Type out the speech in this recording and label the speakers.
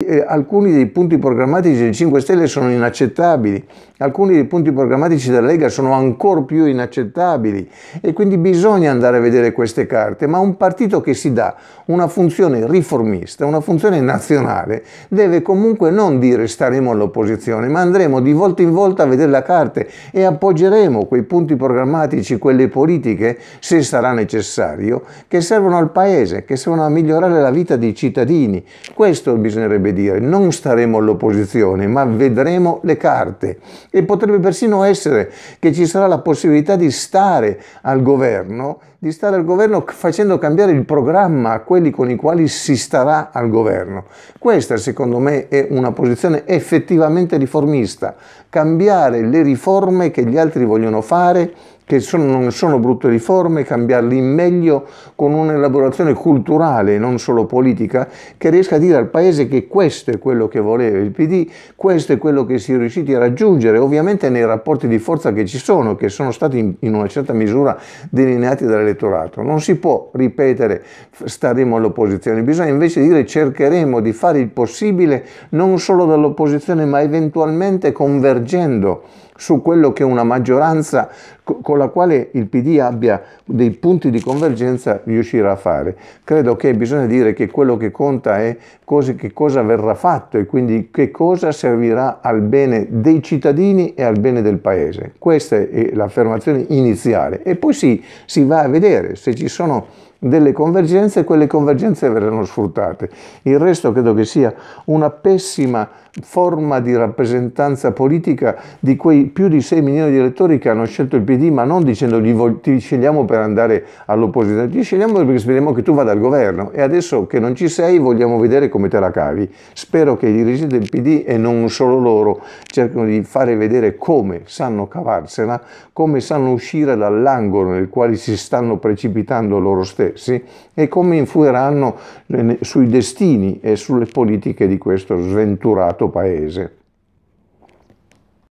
Speaker 1: Eh, alcuni dei punti programmatici del 5 Stelle sono inaccettabili, alcuni dei punti programmatici della Lega sono ancora più inaccettabili e quindi bisogna andare a vedere queste carte, ma un partito che si dà una funzione riformista, una funzione nazionale, deve comunque non dire staremo all'opposizione, ma andremo di volta in volta a vedere la carta e appoggeremo quei punti programmatici, quelle politiche, se sarà necessario, che servono al Paese, che servono a migliorare la vita dei cittadini. Questo bisognerebbe potrebbe dire non staremo all'opposizione, ma vedremo le carte e potrebbe persino essere che ci sarà la possibilità di stare al governo, di stare al governo facendo cambiare il programma a quelli con i quali si starà al governo. Questa secondo me è una posizione effettivamente riformista, cambiare le riforme che gli altri vogliono fare che sono, non sono brutte riforme, cambiarle in meglio con un'elaborazione culturale, non solo politica, che riesca a dire al Paese che questo è quello che voleva il PD, questo è quello che si è riusciti a raggiungere, ovviamente nei rapporti di forza che ci sono, che sono stati in, in una certa misura delineati dall'elettorato. Non si può ripetere staremo all'opposizione, bisogna invece dire cercheremo di fare il possibile non solo dall'opposizione ma eventualmente convergendo su quello che una maggioranza con la quale il PD abbia dei punti di convergenza riuscirà a fare. Credo che bisogna dire che quello che conta è cose, che cosa verrà fatto e quindi che cosa servirà al bene dei cittadini e al bene del Paese. Questa è l'affermazione iniziale e poi sì, si va a vedere se ci sono delle convergenze e quelle convergenze verranno sfruttate. Il resto credo che sia una pessima forma di rappresentanza politica di quei più di 6 milioni di elettori che hanno scelto il PD, ma non dicendogli ti scegliamo per andare all'opposizione, ti scegliamo perché speriamo che tu vada al governo e adesso che non ci sei vogliamo vedere come te la cavi. Spero che i dirigenti del PD e non solo loro cercano di fare vedere come sanno cavarsela, come sanno uscire dall'angolo nel quale si stanno precipitando loro stessi processi e come influiranno sui destini e sulle politiche di questo sventurato paese.